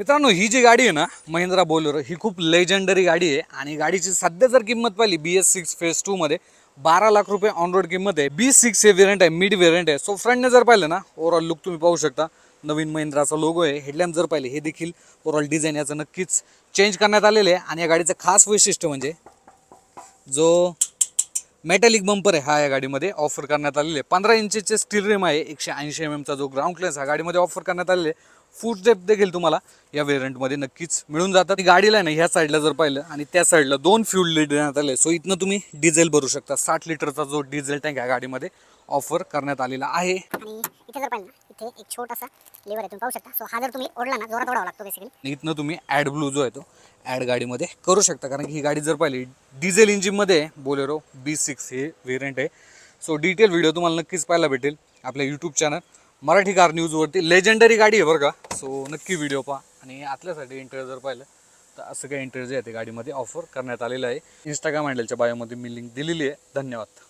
मित्रांनो ही जी गाडी आहे ना महिंद्रा बोलेरो ही खूप लेजेंडरी गाडी आहे आणि गाडीची सध्या जर किंमत पाहिली बी एस सिक्स फेज टूमध्ये बारा लाख रुपये ऑन रोड किंमत आहे बी सिक्स हे व्हेरियंट आहे मिड व्हेरियंट आहे सो फ्रंटने जर पाहिलं ना ओव्हरऑल लुक तुम्ही पाहू शकता नवीन महिंद्राचा लोगो आहे हेडलॅम्प जर पाहिले हे देखील ओव्हरऑल डिझाईन याचं नक्कीच चेंज करण्यात आलेलं आहे आणि या गाडीचं खास वैशिष्ट्य म्हणजे जो मेटॅलिक बंपर आहे हा या गाडीमध्ये ऑफर करण्यात आलेले पंधरा इंचेचे स्टील रेम आहे एकशे ऐंशी एम एमचा जो ग्राउंड क्लिअरन्स हा गाडीमध्ये ऑफर करण्यात आलेले फूट स्टेप देखील तुम्हाला या वेरियंटमध्ये नक्कीच मिळून जातात ती गाडीला ना ह्या साईडला जर पाहिलं आणि त्या साईडला दोन फ्यूल लीड देण्यात आले सो इथनं तुम्ही डिझेल भरू शकता साठ लिटरचा जो डिझेल टँक ह्या गाडीमध्ये ऑफर करण्यात आलेला आहे आणि इथे जर एक छोटासा आहे तुम्ही पाहू शकता सो हा जर तुम्ही ओढला ना जोरात लागतो बेसिकली इथनं तुम्ही ॲड ब्लू जो आहे तो ॲड गाडीमध्ये करू शकता कारण की ही गाडी जर पाहिली डिझेल इंजिनमध्ये बोलेरो बी सिक्स हे व्हेरियंट आहे सो डिटेल व्हिडिओ तुम्हाला नक्कीच पाहायला भेटेल आपल्या यूट्यूब चॅनल मराठी कार न्यूजवरती लेजेंडरी गाडी आहे बरं का सो नक्की व्हिडिओ पहा आणि आतल्यासाठी इंटरव्ह्यू जर पाहिलं तर असं काही इंटरव्ह्यू जे आहे ते गाडीमध्ये ऑफर करण्यात आलेलं आहे इंस्टाग्राम हँडलच्या बायोमध्ये मी लिंक दिलेली आहे धन्यवाद